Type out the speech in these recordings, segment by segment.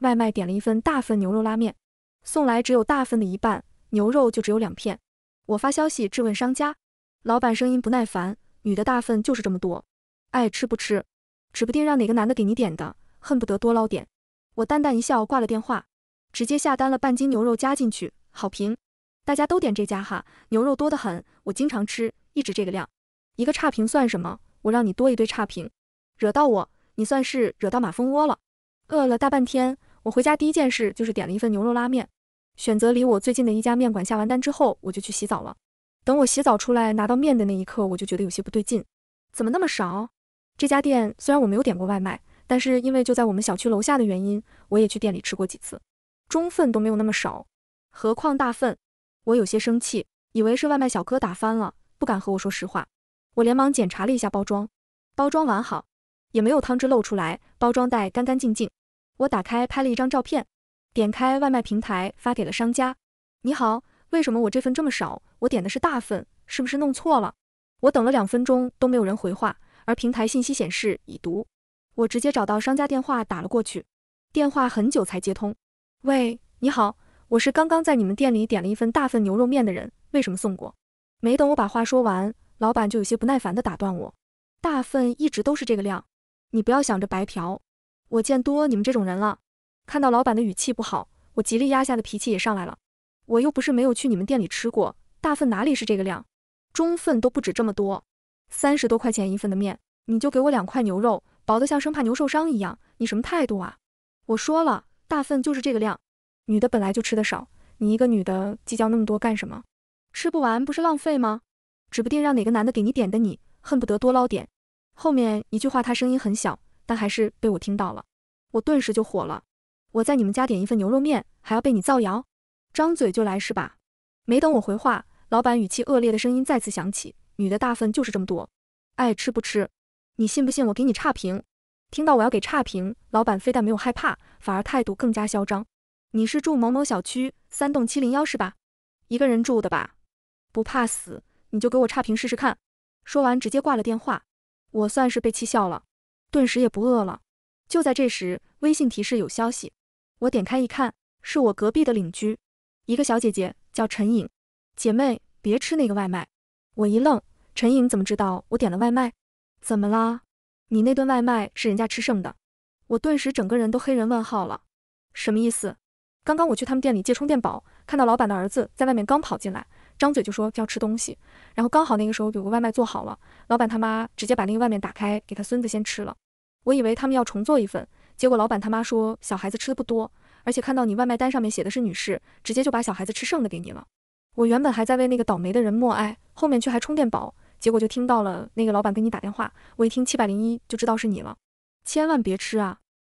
外卖点了一份大份牛肉拉面，送来只有大份的一半，牛肉就只有两片。我发消息质问商家，老板声音不耐烦，女的大份就是这么多，爱吃不吃，指不定让哪个男的给你点的，恨不得多捞点。我淡淡一笑，挂了电话，直接下单了半斤牛肉加进去，好评，大家都点这家哈，牛肉多得很，我经常吃，一直这个量，一个差评算什么？我让你多一堆差评，惹到我，你算是惹到马蜂窝了。饿了大半天。我回家第一件事就是点了一份牛肉拉面，选择离我最近的一家面馆下完单之后，我就去洗澡了。等我洗澡出来拿到面的那一刻，我就觉得有些不对劲，怎么那么少？这家店虽然我没有点过外卖，但是因为就在我们小区楼下的原因，我也去店里吃过几次，中份都没有那么少，何况大份？我有些生气，以为是外卖小哥打翻了，不敢和我说实话。我连忙检查了一下包装，包装完好，也没有汤汁漏出来，包装袋干干净净。我打开拍了一张照片，点开外卖平台发给了商家。你好，为什么我这份这么少？我点的是大份，是不是弄错了？我等了两分钟都没有人回话，而平台信息显示已读。我直接找到商家电话打了过去，电话很久才接通。喂，你好，我是刚刚在你们店里点了一份大份牛肉面的人，为什么送过？没等我把话说完，老板就有些不耐烦地打断我：“大份一直都是这个量，你不要想着白嫖。”我见多你们这种人了，看到老板的语气不好，我极力压下的脾气也上来了。我又不是没有去你们店里吃过，大份哪里是这个量，中份都不止这么多。三十多块钱一份的面，你就给我两块牛肉，薄得像生怕牛受伤一样，你什么态度啊？我说了，大份就是这个量，女的本来就吃的少，你一个女的计较那么多干什么？吃不完不是浪费吗？指不定让哪个男的给你点的，你恨不得多捞点。后面一句话，他声音很小。但还是被我听到了，我顿时就火了。我在你们家点一份牛肉面，还要被你造谣，张嘴就来是吧？没等我回话，老板语气恶劣的声音再次响起：“女的大份就是这么多，爱吃不吃，你信不信我给你差评？”听到我要给差评，老板非但没有害怕，反而态度更加嚣张：“你是住某某小区三栋七零幺是吧？一个人住的吧？不怕死，你就给我差评试试看。”说完直接挂了电话，我算是被气笑了。顿时也不饿了。就在这时，微信提示有消息，我点开一看，是我隔壁的邻居，一个小姐姐叫陈颖。姐妹，别吃那个外卖。我一愣，陈颖怎么知道我点了外卖？怎么啦？你那顿外卖是人家吃剩的？我顿时整个人都黑人问号了，什么意思？刚刚我去他们店里借充电宝，看到老板的儿子在外面刚跑进来，张嘴就说要吃东西，然后刚好那个时候有个外卖做好了，老板他妈直接把那个外卖打开给他孙子先吃了。我以为他们要重做一份，结果老板他妈说小孩子吃的不多，而且看到你外卖单上面写的是女士，直接就把小孩子吃剩的给你了。我原本还在为那个倒霉的人默哀，后面却还充电宝，结果就听到了那个老板给你打电话。我一听七百零一就知道是你了，千万别吃啊！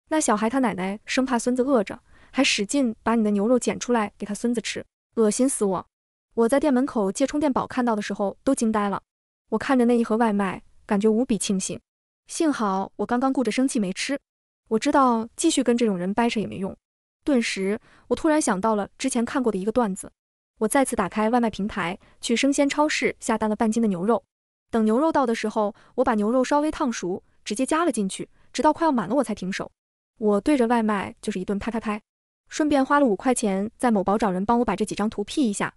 那小孩他奶奶生怕孙子饿着，还使劲把你的牛肉捡出来给他孙子吃，恶心死我！我在店门口借充电宝看到的时候都惊呆了，我看着那一盒外卖，感觉无比庆幸。幸好我刚刚顾着生气没吃，我知道继续跟这种人掰扯也没用。顿时，我突然想到了之前看过的一个段子，我再次打开外卖平台，去生鲜超市下单了半斤的牛肉。等牛肉到的时候，我把牛肉稍微烫熟，直接加了进去，直到快要满了我才停手。我对着外卖就是一顿拍拍拍，顺便花了五块钱在某宝找人帮我把这几张图 P 一下，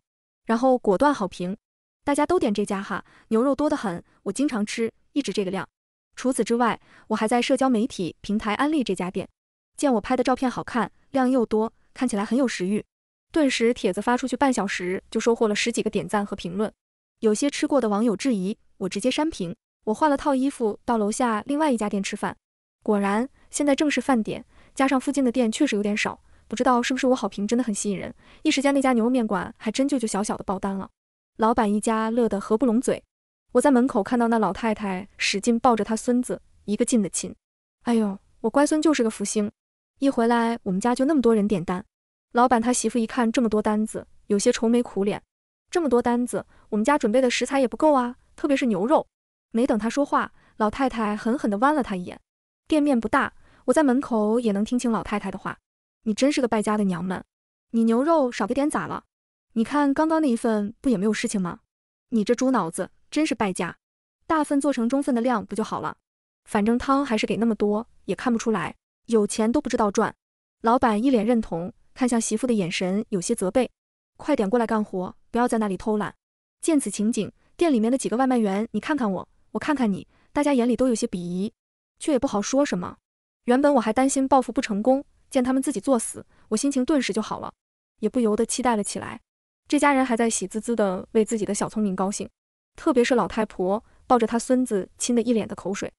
然后果断好评。大家都点这家哈，牛肉多得很，我经常吃，一直这个量。除此之外，我还在社交媒体平台安利这家店。见我拍的照片好看，量又多，看起来很有食欲，顿时帖子发出去，半小时就收获了十几个点赞和评论。有些吃过的网友质疑，我直接删评。我换了套衣服到楼下另外一家店吃饭，果然现在正是饭点，加上附近的店确实有点少，不知道是不是我好评真的很吸引人。一时间，那家牛肉面馆还真就就小小的爆单了，老板一家乐得合不拢嘴。我在门口看到那老太太使劲抱着她孙子，一个劲的亲。哎呦，我乖孙就是个福星，一回来我们家就那么多人点单。老板他媳妇一看这么多单子，有些愁眉苦脸。这么多单子，我们家准备的食材也不够啊，特别是牛肉。没等他说话，老太太狠狠地剜了他一眼。店面不大，我在门口也能听清老太太的话。你真是个败家的娘们，你牛肉少给点咋了？你看刚刚那一份不也没有事情吗？你这猪脑子！真是败家，大份做成中份的量不就好了？反正汤还是给那么多，也看不出来有钱都不知道赚。老板一脸认同，看向媳妇的眼神有些责备。快点过来干活，不要在那里偷懒。见此情景，店里面的几个外卖员，你看看我，我看看你，大家眼里都有些鄙夷，却也不好说什么。原本我还担心报复不成功，见他们自己作死，我心情顿时就好了，也不由得期待了起来。这家人还在喜滋滋的为自己的小聪明高兴。特别是老太婆抱着她孙子亲得一脸的口水，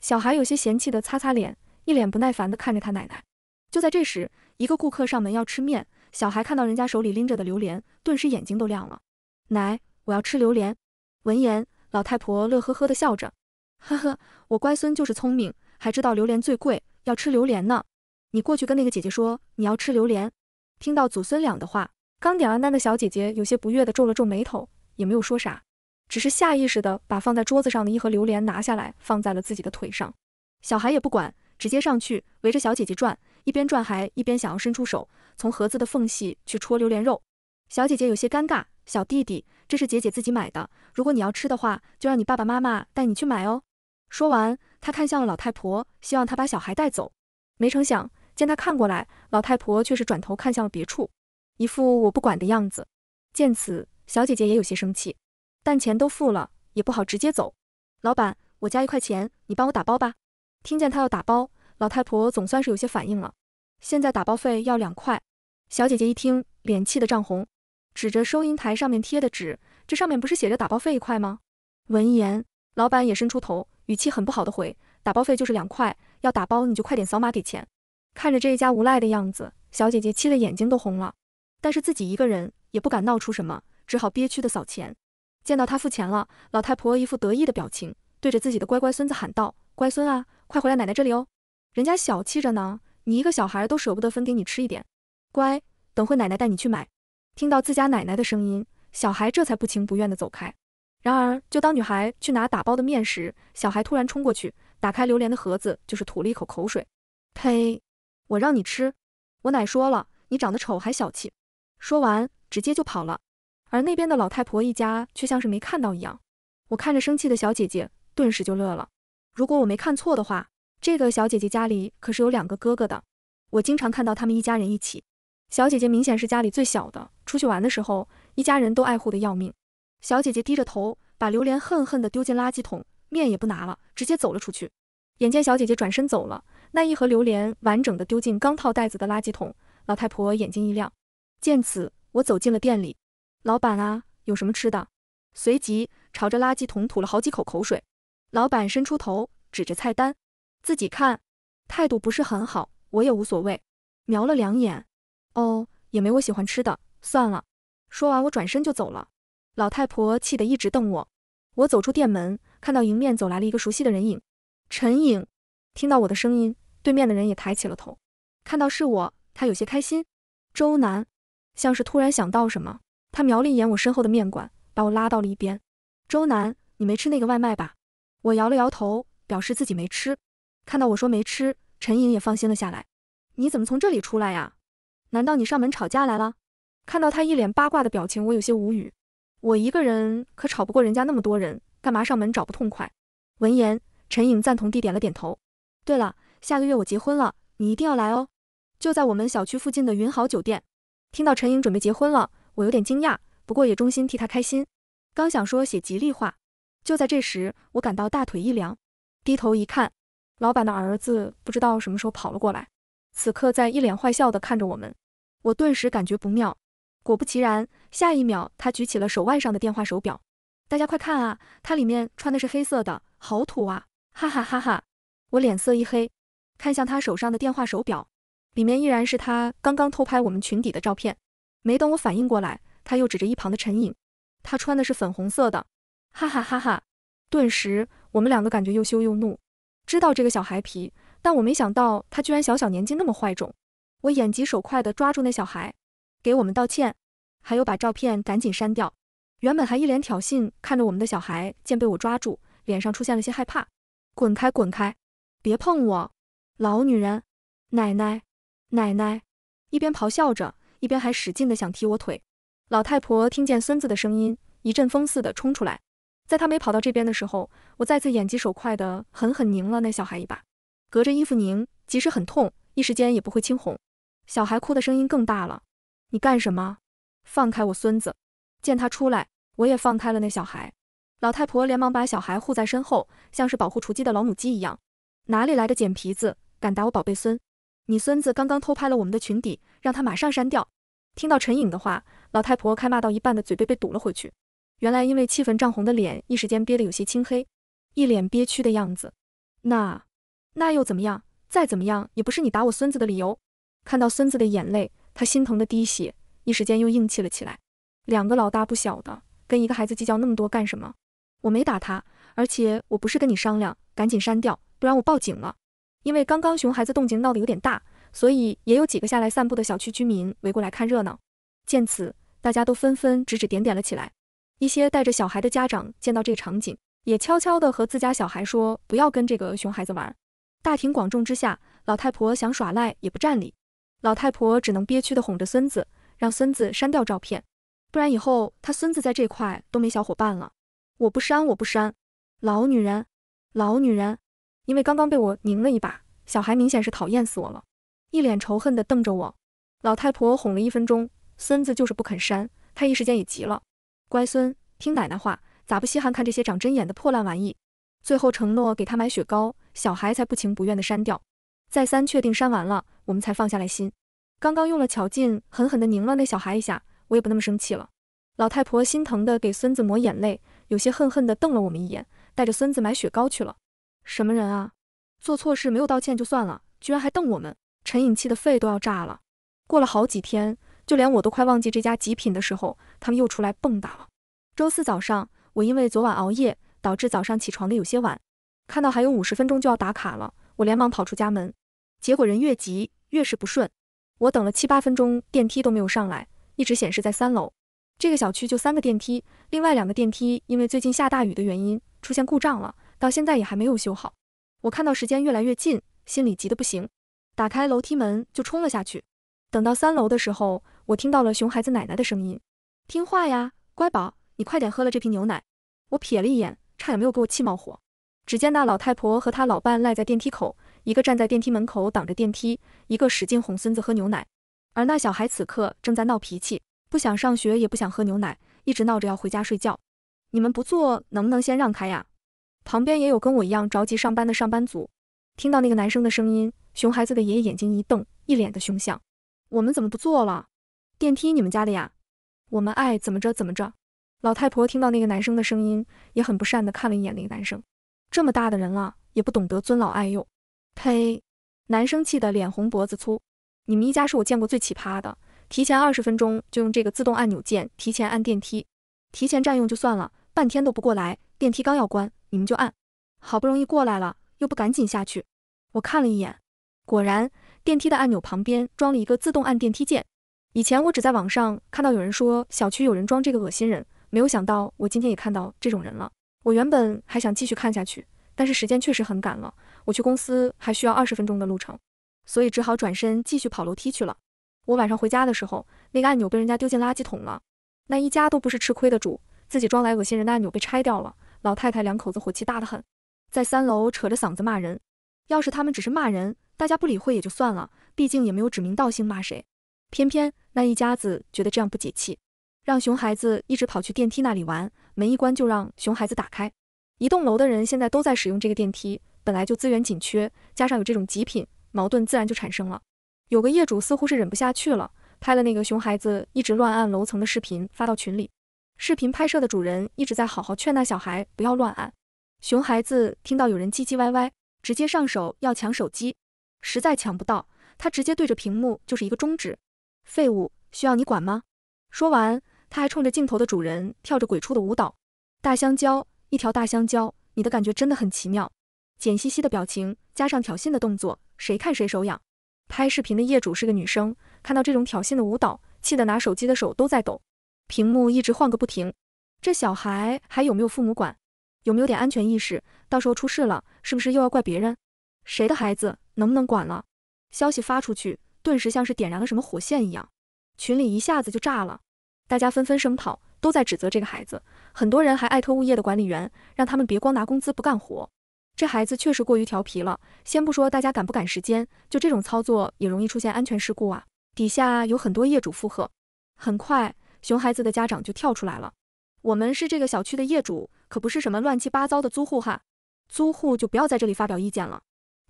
小孩有些嫌弃的擦擦脸，一脸不耐烦的看着他奶奶。就在这时，一个顾客上门要吃面，小孩看到人家手里拎着的榴莲，顿时眼睛都亮了。奶，我要吃榴莲。闻言，老太婆乐呵呵的笑着，呵呵，我乖孙就是聪明，还知道榴莲最贵，要吃榴莲呢。你过去跟那个姐姐说，你要吃榴莲。听到祖孙俩的话，刚点完单的小姐姐有些不悦的皱了皱眉头，也没有说啥。只是下意识的把放在桌子上的一盒榴莲拿下来，放在了自己的腿上。小孩也不管，直接上去围着小姐姐转，一边转还一边想要伸出手，从盒子的缝隙去戳榴莲肉。小姐姐有些尴尬，小弟弟这是姐姐自己买的，如果你要吃的话，就让你爸爸妈妈带你去买哦。说完，她看向了老太婆，希望她把小孩带走。没成想，见她看过来，老太婆却是转头看向了别处，一副我不管的样子。见此，小姐姐也有些生气。但钱都付了，也不好直接走。老板，我加一块钱，你帮我打包吧。听见他要打包，老太婆总算是有些反应了。现在打包费要两块。小姐姐一听，脸气得涨红，指着收银台上面贴的纸，这上面不是写着打包费一块吗？闻言，老板也伸出头，语气很不好的回：打包费就是两块，要打包你就快点扫码给钱。看着这一家无赖的样子，小姐姐气得眼睛都红了，但是自己一个人也不敢闹出什么，只好憋屈的扫钱。见到他付钱了，老太婆一副得意的表情，对着自己的乖乖孙子喊道：“乖孙啊，快回来奶奶这里哦，人家小气着呢，你一个小孩都舍不得分给你吃一点，乖，等会奶奶带你去买。”听到自家奶奶的声音，小孩这才不情不愿的走开。然而，就当女孩去拿打包的面时，小孩突然冲过去，打开榴莲的盒子就是吐了一口口水：“呸，我让你吃，我奶说了，你长得丑还小气。”说完，直接就跑了。而那边的老太婆一家却像是没看到一样，我看着生气的小姐姐，顿时就乐了。如果我没看错的话，这个小姐姐家里可是有两个哥哥的。我经常看到他们一家人一起，小姐姐明显是家里最小的，出去玩的时候，一家人都爱护的要命。小姐姐低着头，把榴莲恨恨的丢进垃圾桶，面也不拿了，直接走了出去。眼见小姐姐转身走了，那一盒榴莲完整的丢进刚套袋子的垃圾桶，老太婆眼睛一亮。见此，我走进了店里。老板啊，有什么吃的？随即朝着垃圾桶吐了好几口口水。老板伸出头，指着菜单，自己看，态度不是很好，我也无所谓。瞄了两眼，哦，也没我喜欢吃的，算了。说完，我转身就走了。老太婆气得一直瞪我。我走出店门，看到迎面走来了一个熟悉的人影，陈颖。听到我的声音，对面的人也抬起了头，看到是我，他有些开心。周南，像是突然想到什么。他瞄了一眼我身后的面馆，把我拉到了一边。周南，你没吃那个外卖吧？我摇了摇头，表示自己没吃。看到我说没吃，陈颖也放心了下来。你怎么从这里出来呀？难道你上门吵架来了？看到他一脸八卦的表情，我有些无语。我一个人可吵不过人家那么多人，干嘛上门找不痛快？闻言，陈颖赞同地点了点头。对了，下个月我结婚了，你一定要来哦，就在我们小区附近的云豪酒店。听到陈颖准备结婚了。我有点惊讶，不过也衷心替他开心。刚想说写吉利话，就在这时，我感到大腿一凉，低头一看，老板的儿子不知道什么时候跑了过来，此刻在一脸坏笑地看着我们。我顿时感觉不妙，果不其然，下一秒他举起了手腕上的电话手表，大家快看啊，他里面穿的是黑色的，好土啊！哈哈哈哈！我脸色一黑，看向他手上的电话手表，里面依然是他刚刚偷拍我们裙底的照片。没等我反应过来，他又指着一旁的陈颖，他穿的是粉红色的，哈哈哈哈！顿时我们两个感觉又羞又怒。知道这个小孩皮，但我没想到他居然小小年纪那么坏种。我眼疾手快的抓住那小孩，给我们道歉，还有把照片赶紧删掉。原本还一脸挑衅看着我们的小孩见被我抓住，脸上出现了些害怕，滚开滚开，别碰我！老女人，奶奶，奶奶，一边咆哮着。一边还使劲的想踢我腿，老太婆听见孙子的声音，一阵风似的冲出来。在她没跑到这边的时候，我再次眼疾手快的狠狠拧了那小孩一把，隔着衣服拧，即使很痛，一时间也不会青红。小孩哭的声音更大了。你干什么？放开我孙子！见他出来，我也放开了那小孩。老太婆连忙把小孩护在身后，像是保护雏鸡的老母鸡一样。哪里来的贱皮子，敢打我宝贝孙？你孙子刚刚偷拍了我们的裙底，让他马上删掉！听到陈颖的话，老太婆开骂到一半的嘴被被堵了回去。原来因为气愤涨红的脸，一时间憋得有些青黑，一脸憋屈的样子。那那又怎么样？再怎么样也不是你打我孙子的理由。看到孙子的眼泪，他心疼的滴血，一时间又硬气了起来。两个老大不小的，跟一个孩子计较那么多干什么？我没打他，而且我不是跟你商量，赶紧删掉，不然我报警了。因为刚刚熊孩子动静闹得有点大。所以也有几个下来散步的小区居民围过来看热闹，见此，大家都纷纷指指点点了起来。一些带着小孩的家长见到这场景，也悄悄地和自家小孩说不要跟这个熊孩子玩。大庭广众之下，老太婆想耍赖也不占理，老太婆只能憋屈地哄着孙子，让孙子删掉照片，不然以后他孙子在这块都没小伙伴了。我不删，我不删，老女人，老女人，因为刚刚被我拧了一把，小孩明显是讨厌死我了。一脸仇恨地瞪着我，老太婆哄了一分钟，孙子就是不肯删，她一时间也急了。乖孙，听奶奶话，咋不稀罕看这些长针眼的破烂玩意？最后承诺给他买雪糕，小孩才不情不愿地删掉。再三确定删完了，我们才放下来心。刚刚用了巧劲，狠狠地拧了那小孩一下，我也不那么生气了。老太婆心疼的给孙子抹眼泪，有些恨恨地瞪了我们一眼，带着孙子买雪糕去了。什么人啊，做错事没有道歉就算了，居然还瞪我们。陈颖气的肺都要炸了。过了好几天，就连我都快忘记这家极品的时候，他们又出来蹦跶了。周四早上，我因为昨晚熬夜，导致早上起床的有些晚。看到还有五十分钟就要打卡了，我连忙跑出家门。结果人越急越是不顺。我等了七八分钟，电梯都没有上来，一直显示在三楼。这个小区就三个电梯，另外两个电梯因为最近下大雨的原因出现故障了，到现在也还没有修好。我看到时间越来越近，心里急得不行。打开楼梯门就冲了下去。等到三楼的时候，我听到了熊孩子奶奶的声音：“听话呀，乖宝，你快点喝了这瓶牛奶。”我瞥了一眼，差点没有给我气冒火。只见那老太婆和她老伴赖在电梯口，一个站在电梯门口挡着电梯，一个使劲哄孙子喝牛奶。而那小孩此刻正在闹脾气，不想上学，也不想喝牛奶，一直闹着要回家睡觉。你们不坐能不能先让开呀？旁边也有跟我一样着急上班的上班族，听到那个男生的声音。熊孩子的爷爷眼睛一瞪，一脸的凶相。我们怎么不坐了？电梯你们家的呀？我们爱怎么着怎么着。老太婆听到那个男生的声音，也很不善的看了一眼那个男生。这么大的人了，也不懂得尊老爱幼。呸！男生气得脸红脖子粗。你们一家是我见过最奇葩的。提前二十分钟就用这个自动按钮键提前按电梯，提前占用就算了，半天都不过来。电梯刚要关，你们就按。好不容易过来了，又不赶紧下去。我看了一眼。果然，电梯的按钮旁边装了一个自动按电梯键。以前我只在网上看到有人说小区有人装这个恶心人，没有想到我今天也看到这种人了。我原本还想继续看下去，但是时间确实很赶了，我去公司还需要二十分钟的路程，所以只好转身继续跑楼梯去了。我晚上回家的时候，那个按钮被人家丢进垃圾桶了。那一家都不是吃亏的主，自己装来恶心人的按钮被拆掉了，老太太两口子火气大得很，在三楼扯着嗓子骂人。要是他们只是骂人。大家不理会也就算了，毕竟也没有指名道姓骂谁。偏偏那一家子觉得这样不解气，让熊孩子一直跑去电梯那里玩，门一关就让熊孩子打开。一栋楼的人现在都在使用这个电梯，本来就资源紧缺，加上有这种极品，矛盾自然就产生了。有个业主似乎是忍不下去了，拍了那个熊孩子一直乱按楼层的视频发到群里。视频拍摄的主人一直在好好劝那小孩不要乱按，熊孩子听到有人唧唧歪歪，直接上手要抢手机。实在抢不到，他直接对着屏幕就是一个中指，废物需要你管吗？说完，他还冲着镜头的主人跳着鬼畜的舞蹈。大香蕉，一条大香蕉，你的感觉真的很奇妙。简兮兮的表情加上挑衅的动作，谁看谁手痒。拍视频的业主是个女生，看到这种挑衅的舞蹈，气得拿手机的手都在抖，屏幕一直晃个不停。这小孩还有没有父母管？有没有点安全意识？到时候出事了，是不是又要怪别人？谁的孩子？能不能管了？消息发出去，顿时像是点燃了什么火线一样，群里一下子就炸了，大家纷纷声讨，都在指责这个孩子。很多人还艾特物业的管理员，让他们别光拿工资不干活。这孩子确实过于调皮了，先不说大家赶不赶时间，就这种操作也容易出现安全事故啊！底下有很多业主附和，很快，熊孩子的家长就跳出来了：“我们是这个小区的业主，可不是什么乱七八糟的租户哈！租户就不要在这里发表意见了。”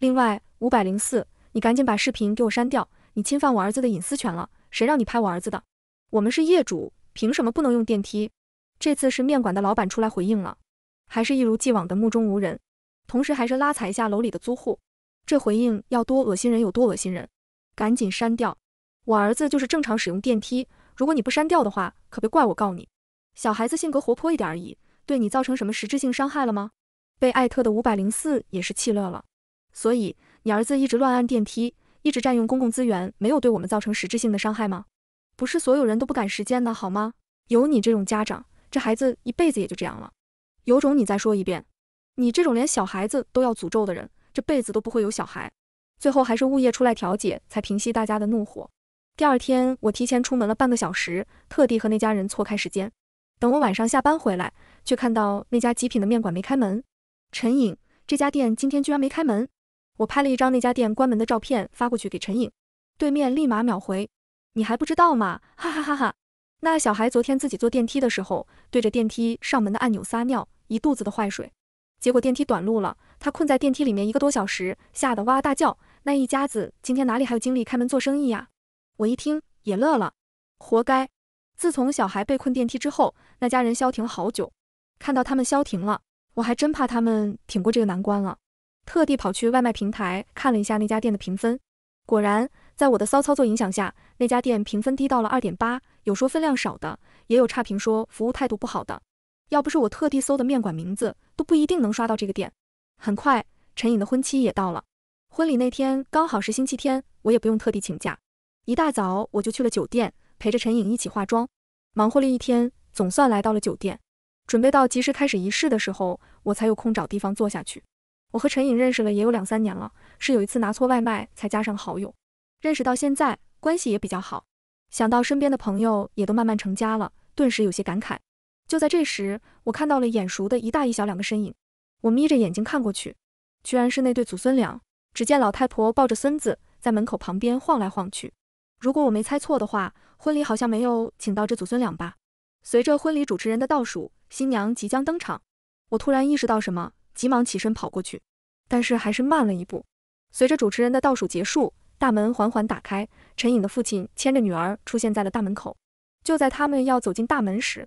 另外五百零四，你赶紧把视频给我删掉，你侵犯我儿子的隐私权了，谁让你拍我儿子的？我们是业主，凭什么不能用电梯？这次是面馆的老板出来回应了，还是一如既往的目中无人，同时还是拉踩一下楼里的租户，这回应要多恶心人有多恶心人，赶紧删掉！我儿子就是正常使用电梯，如果你不删掉的话，可别怪我告你。小孩子性格活泼一点而已，对你造成什么实质性伤害了吗？被艾特的五百零四也是气乐了。所以你儿子一直乱按电梯，一直占用公共资源，没有对我们造成实质性的伤害吗？不是所有人都不赶时间的好吗？有你这种家长，这孩子一辈子也就这样了。有种你再说一遍，你这种连小孩子都要诅咒的人，这辈子都不会有小孩。最后还是物业出来调解才平息大家的怒火。第二天我提前出门了半个小时，特地和那家人错开时间。等我晚上下班回来，却看到那家极品的面馆没开门。陈颖，这家店今天居然没开门。我拍了一张那家店关门的照片发过去给陈颖，对面立马秒回。你还不知道吗？哈哈哈哈！那小孩昨天自己坐电梯的时候，对着电梯上门的按钮撒尿，一肚子的坏水。结果电梯短路了，他困在电梯里面一个多小时，吓得哇大叫。那一家子今天哪里还有精力开门做生意呀？我一听也乐了，活该！自从小孩被困电梯之后，那家人消停了好久。看到他们消停了，我还真怕他们挺过这个难关了。特地跑去外卖平台看了一下那家店的评分，果然在我的骚操作影响下，那家店评分低到了二点八，有说分量少的，也有差评说服务态度不好的。要不是我特地搜的面馆名字，都不一定能刷到这个店。很快，陈颖的婚期也到了，婚礼那天刚好是星期天，我也不用特地请假。一大早我就去了酒店，陪着陈颖一起化妆，忙活了一天，总算来到了酒店，准备到及时开始仪式的时候，我才有空找地方坐下去。我和陈颖认识了也有两三年了，是有一次拿错外卖才加上好友，认识到现在关系也比较好。想到身边的朋友也都慢慢成家了，顿时有些感慨。就在这时，我看到了眼熟的一大一小两个身影，我眯着眼睛看过去，居然是那对祖孙俩。只见老太婆抱着孙子在门口旁边晃来晃去。如果我没猜错的话，婚礼好像没有请到这祖孙俩吧？随着婚礼主持人的倒数，新娘即将登场。我突然意识到什么。急忙起身跑过去，但是还是慢了一步。随着主持人的倒数结束，大门缓缓打开，陈颖的父亲牵着女儿出现在了大门口。就在他们要走进大门时，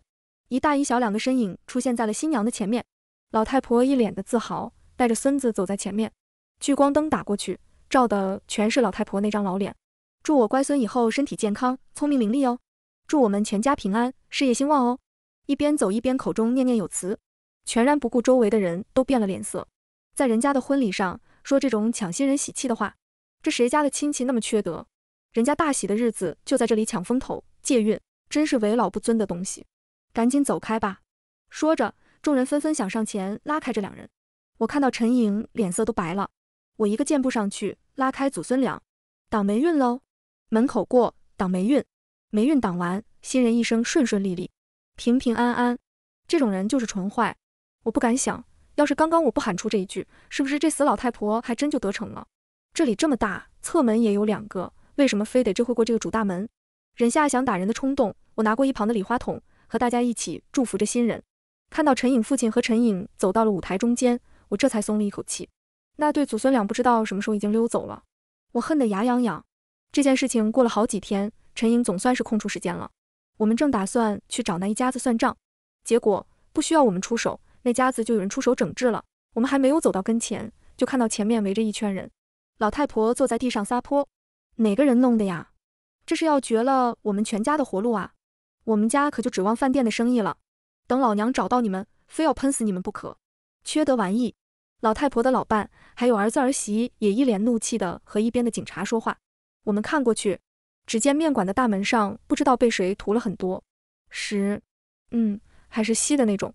一大一小两个身影出现在了新娘的前面。老太婆一脸的自豪，带着孙子走在前面。聚光灯打过去，照的全是老太婆那张老脸。祝我乖孙以后身体健康，聪明伶俐哦！祝我们全家平安，事业兴旺哦！一边走一边口中念念有词。全然不顾周围的人都变了脸色，在人家的婚礼上说这种抢新人喜气的话，这谁家的亲戚那么缺德？人家大喜的日子就在这里抢风头、借运，真是为老不尊的东西！赶紧走开吧！说着，众人纷纷想上前拉开这两人。我看到陈莹脸色都白了，我一个箭步上去拉开祖孙俩，挡霉运喽！门口过，挡霉运，霉运挡完，新人一生顺顺利利，平平安安。这种人就是纯坏。我不敢想，要是刚刚我不喊出这一句，是不是这死老太婆还真就得逞了？这里这么大，侧门也有两个，为什么非得这会过这个主大门？忍下想打人的冲动，我拿过一旁的礼花筒，和大家一起祝福着新人。看到陈颖父亲和陈颖走到了舞台中间，我这才松了一口气。那对祖孙俩不知道什么时候已经溜走了，我恨得牙痒痒。这件事情过了好几天，陈颖总算是空出时间了。我们正打算去找那一家子算账，结果不需要我们出手。那家子就有人出手整治了，我们还没有走到跟前，就看到前面围着一圈人，老太婆坐在地上撒泼，哪个人弄的呀？这是要绝了我们全家的活路啊！我们家可就指望饭店的生意了，等老娘找到你们，非要喷死你们不可！缺德玩意！老太婆的老伴还有儿子儿媳也一脸怒气的和一边的警察说话，我们看过去，只见面馆的大门上不知道被谁涂了很多十，嗯，还是稀的那种。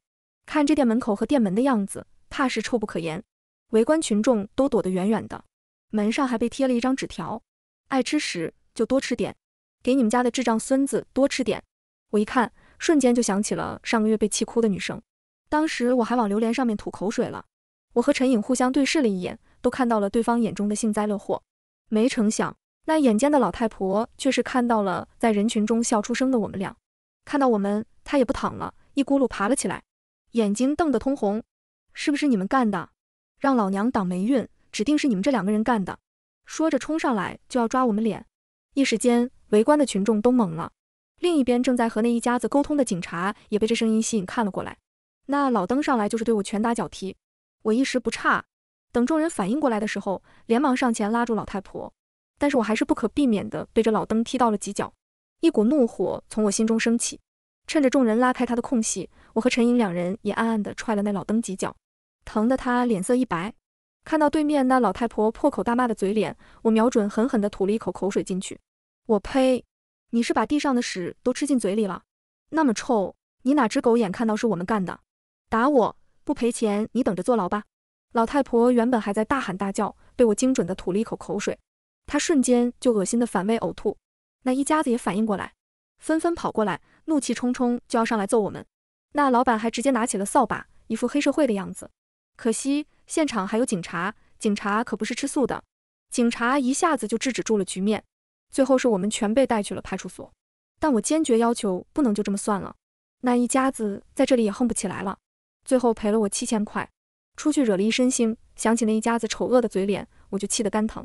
看这店门口和店门的样子，怕是臭不可言，围观群众都躲得远远的。门上还被贴了一张纸条：“爱吃屎就多吃点，给你们家的智障孙子多吃点。”我一看，瞬间就想起了上个月被气哭的女生，当时我还往榴莲上面吐口水了。我和陈影互相对视了一眼，都看到了对方眼中的幸灾乐祸。没成想，那眼尖的老太婆却是看到了在人群中笑出声的我们俩，看到我们，她也不躺了，一咕噜爬了起来。眼睛瞪得通红，是不是你们干的？让老娘挡霉运，指定是你们这两个人干的！说着冲上来就要抓我们脸，一时间围观的群众都懵了。另一边正在和那一家子沟通的警察也被这声音吸引看了过来。那老登上来就是对我拳打脚踢，我一时不差，等众人反应过来的时候，连忙上前拉住老太婆，但是我还是不可避免的被这老登踢到了几脚，一股怒火从我心中升起。趁着众人拉开他的空隙，我和陈颖两人也暗暗地踹了那老登几脚，疼得他脸色一白。看到对面那老太婆破口大骂的嘴脸，我瞄准狠狠地吐了一口口水进去。我呸！你是把地上的屎都吃进嘴里了？那么臭，你哪只狗眼看到是我们干的？打我，不赔钱，你等着坐牢吧！老太婆原本还在大喊大叫，被我精准地吐了一口口水，她瞬间就恶心的反胃呕吐。那一家子也反应过来，纷纷跑过来。怒气冲冲就要上来揍我们，那老板还直接拿起了扫把，一副黑社会的样子。可惜现场还有警察，警察可不是吃素的。警察一下子就制止住了局面，最后是我们全被带去了派出所。但我坚决要求不能就这么算了，那一家子在这里也横不起来了。最后赔了我七千块，出去惹了一身腥。想起那一家子丑恶的嘴脸，我就气得肝疼。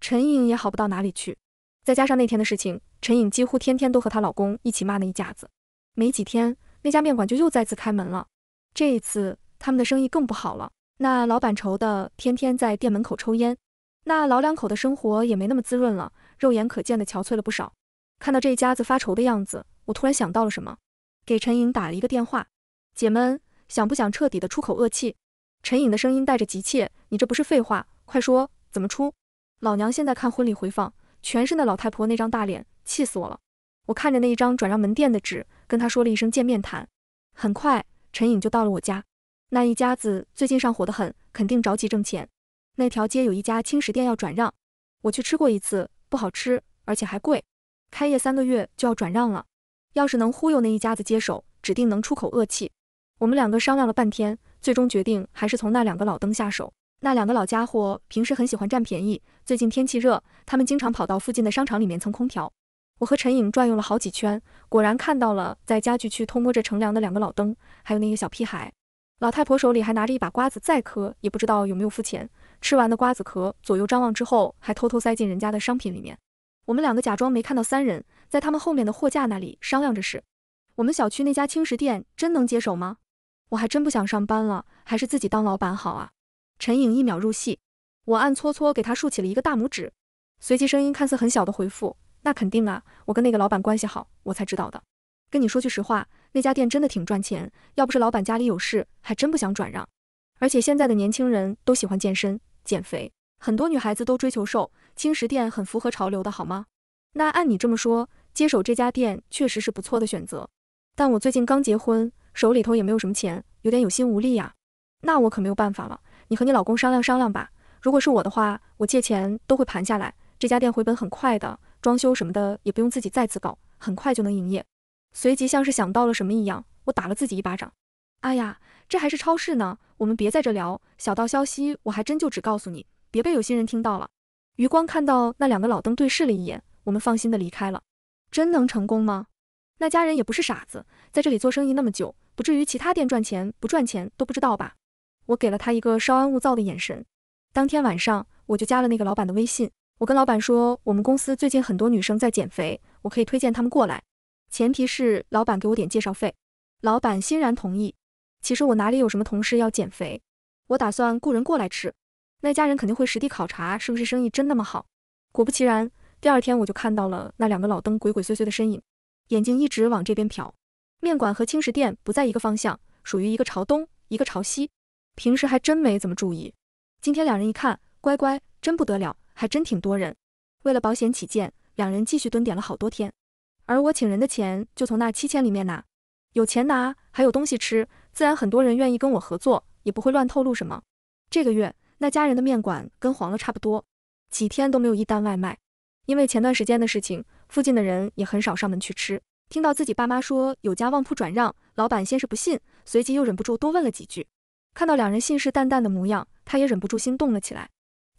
陈颖也好不到哪里去，再加上那天的事情。陈颖几乎天天都和她老公一起骂那一家子，没几天，那家面馆就又再次开门了。这一次他们的生意更不好了，那老板愁的天天在店门口抽烟，那老两口的生活也没那么滋润了，肉眼可见的憔悴了不少。看到这一家子发愁的样子，我突然想到了什么，给陈颖打了一个电话。姐们，想不想彻底的出口恶气？陈颖的声音带着急切，你这不是废话，快说怎么出？老娘现在看婚礼回放，全是那老太婆那张大脸。气死我了！我看着那一张转让门店的纸，跟他说了一声见面谈。很快，陈颖就到了我家。那一家子最近上火得很，肯定着急挣钱。那条街有一家轻食店要转让，我去吃过一次，不好吃，而且还贵。开业三个月就要转让了，要是能忽悠那一家子接手，指定能出口恶气。我们两个商量了半天，最终决定还是从那两个老登下手。那两个老家伙平时很喜欢占便宜，最近天气热，他们经常跑到附近的商场里面蹭空调。我和陈颖转悠了好几圈，果然看到了在家具区偷摸着乘凉的两个老登，还有那个小屁孩。老太婆手里还拿着一把瓜子再嗑，也不知道有没有付钱。吃完的瓜子壳，左右张望之后，还偷偷塞进人家的商品里面。我们两个假装没看到，三人在他们后面的货架那里商量着事。我们小区那家轻食店真能接手吗？我还真不想上班了，还是自己当老板好啊！陈颖一秒入戏，我暗搓搓给他竖起了一个大拇指，随即声音看似很小的回复。那肯定啊，我跟那个老板关系好，我才知道的。跟你说句实话，那家店真的挺赚钱，要不是老板家里有事，还真不想转让。而且现在的年轻人都喜欢健身、减肥，很多女孩子都追求瘦，轻食店很符合潮流的，好吗？那按你这么说，接手这家店确实是不错的选择。但我最近刚结婚，手里头也没有什么钱，有点有心无力呀。那我可没有办法了，你和你老公商量商量吧。如果是我的话，我借钱都会盘下来，这家店回本很快的。装修什么的也不用自己再次搞，很快就能营业。随即像是想到了什么一样，我打了自己一巴掌。哎呀，这还是超市呢，我们别在这聊小道消息。我还真就只告诉你，别被有心人听到了。余光看到那两个老登对视了一眼，我们放心的离开了。真能成功吗？那家人也不是傻子，在这里做生意那么久，不至于其他店赚钱不赚钱都不知道吧？我给了他一个稍安勿躁的眼神。当天晚上我就加了那个老板的微信。我跟老板说，我们公司最近很多女生在减肥，我可以推荐她们过来，前提是老板给我点介绍费。老板欣然同意。其实我哪里有什么同事要减肥，我打算雇人过来吃。那家人肯定会实地考察，是不是生意真那么好？果不其然，第二天我就看到了那两个老登鬼鬼祟祟的身影，眼睛一直往这边瞟。面馆和青石店不在一个方向，属于一个朝东，一个朝西。平时还真没怎么注意，今天两人一看，乖乖，真不得了。还真挺多人，为了保险起见，两人继续蹲点了好多天，而我请人的钱就从那七千里面拿，有钱拿，还有东西吃，自然很多人愿意跟我合作，也不会乱透露什么。这个月那家人的面馆跟黄了差不多，几天都没有一单外卖，因为前段时间的事情，附近的人也很少上门去吃。听到自己爸妈说有家旺铺转让，老板先是不信，随即又忍不住多问了几句。看到两人信誓旦旦的模样，他也忍不住心动了起来。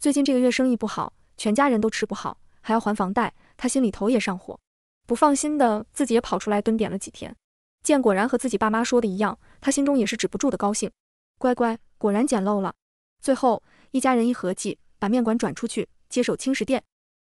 最近这个月生意不好，全家人都吃不好，还要还房贷，他心里头也上火，不放心的自己也跑出来蹲点了几天，见果然和自己爸妈说的一样，他心中也是止不住的高兴，乖乖果然捡漏了。最后一家人一合计，把面馆转出去，接手青石店。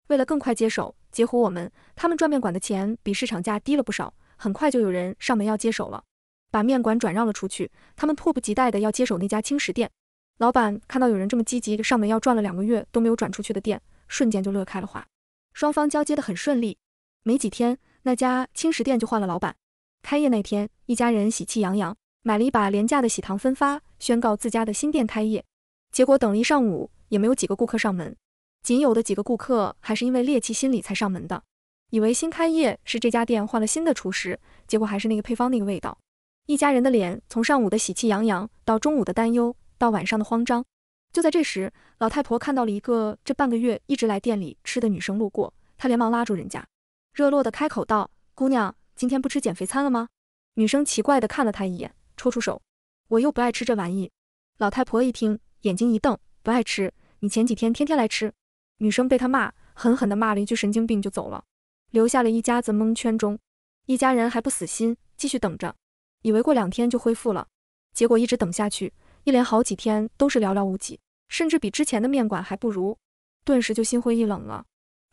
为了更快接手，截胡我们，他们赚面馆的钱比市场价低了不少，很快就有人上门要接手了，把面馆转让了出去，他们迫不及待的要接手那家青石店。老板看到有人这么积极上门要转了两个月都没有转出去的店，瞬间就乐开了花。双方交接的很顺利，没几天那家青食店就换了老板。开业那天，一家人喜气洋洋，买了一把廉价的喜糖分发，宣告自家的新店开业。结果等了一上午也没有几个顾客上门，仅有的几个顾客还是因为猎奇心理才上门的，以为新开业是这家店换了新的厨师，结果还是那个配方那个味道。一家人的脸从上午的喜气洋洋到中午的担忧。到晚上的慌张，就在这时，老太婆看到了一个这半个月一直来店里吃的女生路过，她连忙拉住人家，热络的开口道：“姑娘，今天不吃减肥餐了吗？”女生奇怪的看了她一眼，抽出手：“我又不爱吃这玩意。”老太婆一听，眼睛一瞪：“不爱吃？你前几天天天来吃？”女生被她骂，狠狠的骂了一句神经病就走了，留下了一家子蒙圈中。一家人还不死心，继续等着，以为过两天就恢复了，结果一直等下去。一连好几天都是寥寥无几，甚至比之前的面馆还不如，顿时就心灰意冷了。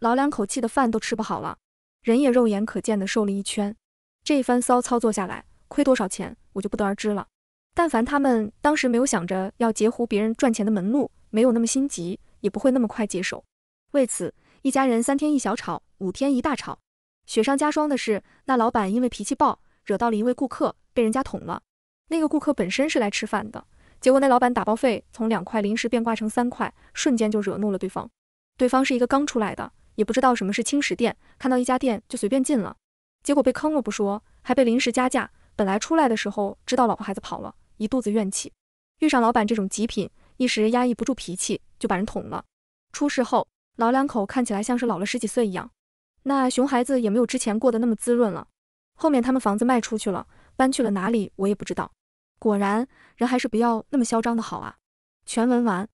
老两口气的饭都吃不好了，人也肉眼可见的瘦了一圈。这一番骚操作下来，亏多少钱我就不得而知了。但凡他们当时没有想着要截胡别人赚钱的门路，没有那么心急，也不会那么快接手。为此，一家人三天一小吵，五天一大吵。雪上加霜的是，那老板因为脾气暴，惹到了一位顾客，被人家捅了。那个顾客本身是来吃饭的。结果那老板打包费从两块临时变挂成三块，瞬间就惹怒了对方。对方是一个刚出来的，也不知道什么是轻食店，看到一家店就随便进了，结果被坑了不说，还被临时加价。本来出来的时候知道老婆孩子跑了，一肚子怨气，遇上老板这种极品，一时压抑不住脾气，就把人捅了。出事后，老两口看起来像是老了十几岁一样，那熊孩子也没有之前过得那么滋润了。后面他们房子卖出去了，搬去了哪里我也不知道。果然，人还是不要那么嚣张的好啊！全文完。